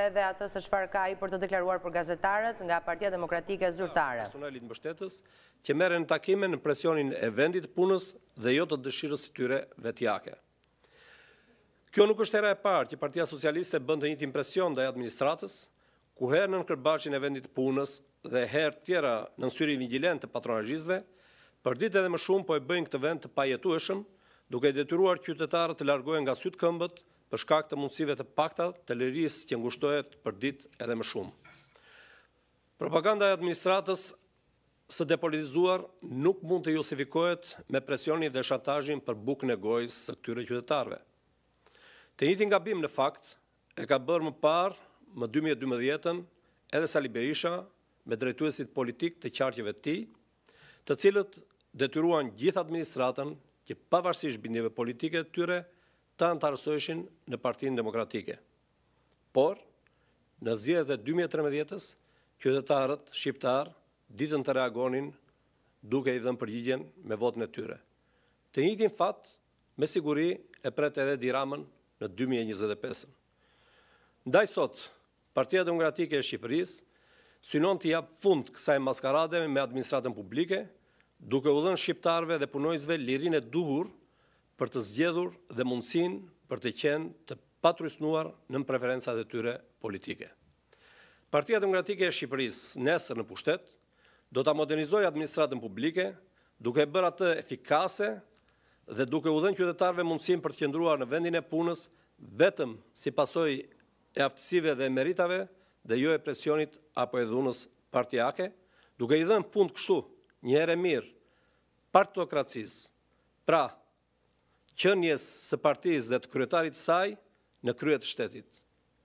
edhe atës është farë ka i për të deklaruar për gazetarët nga partia demokratike zyrtare. Personalit mbështetës që mere në takime në presionin e vendit punës dhe jo të dëshirës të tyre vetjake. Kjo nuk është era e parë që partia socialiste bëndë të një të impresion dhe administratës, ku herë në në kërbashin e vendit punës dhe herë tjera në nësyri vigilen të patronajgjizve, për ditë edhe më shumë po e bëjnë këtë vend të pajetueshëm, duke detyruar qytetarët të largohen nga sytë këmbët për shkak të mundësive të pakta të lirisë që ngushtohet për dit edhe më shumë. Propaganda e administratës së depolitizuar nuk mund të justifikohet me presionin dhe shatajin për bukën e gojës së këtyre qytetarve. Të njëti nga bim në fakt e ka bërë më parë më 2012-ën edhe Sali Berisha me drejtuesit politik të qarqeve ti, të cilët detyruan gjithë administratën që pavarësish bindive politike të tyre ta në të arësojshin në partinë demokratike. Por, në zjedhët e 2013-ës, arët shqiptarë ditën të reagonin duke i dhënë përgjigjen me votën e tyre. Të njitin fatë, me siguri e pretë edhe diramën në 2025-ën. Ndaj sot, Partia Demokratike e Shqipërisë synon të japë fund kësaj maskaradeve me administratën publike, duke u dhënë shqiptarve dhe punojzve lirin e duhur për të zgjedhur dhe mundësin për të qenë të patrysnuar në preferensat e tyre politike. Partia Demokratike e Shqipërisë nesër në pushtet do të modernizoj administratën publike duke e bërë atë efikase dhe duke u dhenë qytetarve mundësin për të qëndruar në vendin e punës vetëm si pasoj e aftësive dhe meritave dhe jo e presionit apo e dhunës partijake, duke i dhenë fund kështu një mirë partitokracisë, pra qënjes së partiz dhe të kryetarit saj në kryet shtetit.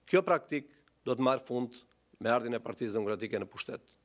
Kjo praktik do të marë fund me ardhin e partiz dhe në pushtet.